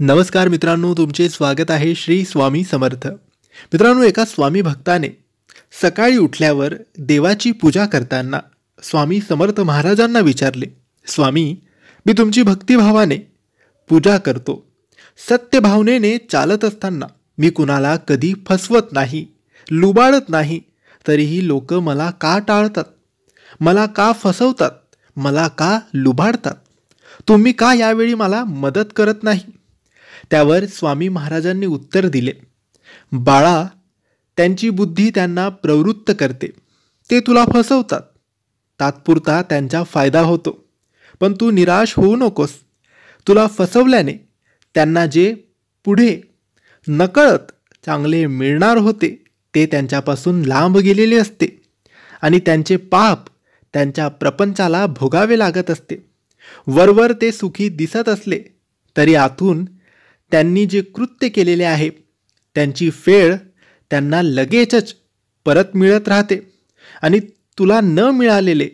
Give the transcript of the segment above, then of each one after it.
नमस्कार मित्रांनो तुमचे स्वागत आहे श्री स्वामी समर्थ मित्रांनो एका स्वामी भक्ताने सकाळी उठल्यावर देवाची पूजा करताना स्वामी समर्थ महाराजांना विचारले स्वामी मी तुमची भक्तिभावाने पूजा करतो सत्यभावनेने चालत असताना मी कुणाला कधी फसवत नाही लुबाडत नाही तरीही लोक मला का टाळतात मला का फसवतात मला का लुबाडतात तुम्ही का यावेळी मला मदत करत नाही त्यावर स्वामी महाराजांनी उत्तर दिले बाळा त्यांची बुद्धी त्यांना प्रवृत्त करते ते तुला फसवतात तात्पुरता त्यांचा फायदा होतो पण तू निराश होऊ नकोस तुला फसवल्याने त्यांना जे पुढे नकळत चांगले मिळणार होते ते त्यांच्यापासून लांब गेलेले असते आणि त्यांचे पाप त्यांच्या प्रपंचाला भोगावे लागत असते वरवर ते सुखी दिसत असले तरी आतून त्यांनी जे कृत्य केलेले आहे त्यांची फेळ त्यांना लगेचच परत मिळत राहते आणि तुला न मिळालेले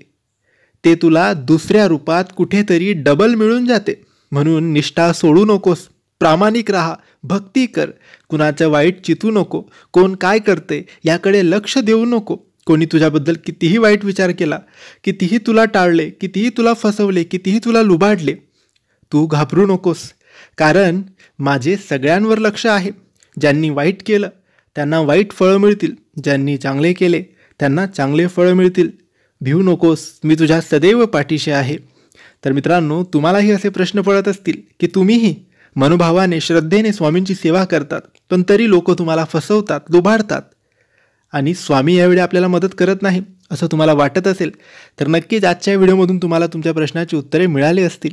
ते तुला दुसऱ्या रूपात कुठेतरी डबल मिळून जाते म्हणून निष्ठा सोडू नकोस प्रामाणिक राहा भक्ती कर कुणाचं वाईट चितू नको कोण काय करते याकडे लक्ष देऊ नको कोणी तुझ्याबद्दल कितीही वाईट विचार केला कितीही तुला टाळले कितीही तुला फसवले कितीही तुला लुबाडले तू घाबरू नकोस कारण माझे सगळ्यांवर लक्ष आहे ज्यांनी वाईट केलं त्यांना वाईट फळं मिळतील ज्यांनी चांगले केले त्यांना चांगले फळं मिळतील भिऊ नकोस मी तुझ्या सदैव पाठीशी आहे तर मित्रांनो तुम्हालाही असे प्रश्न पडत असतील की तुम्हीही मनोभावाने श्रद्धेने स्वामींची सेवा करतात पण तरी लोक तुम्हाला फसवतात लुबाडतात आणि स्वामी यावेळी आपल्याला मदत करत नाही असं तुम्हाला वाटत असेल तर नक्कीच आजच्या व्हिडिओमधून तुम्हाला तुमच्या प्रश्नाची उत्तरे मिळाली असतील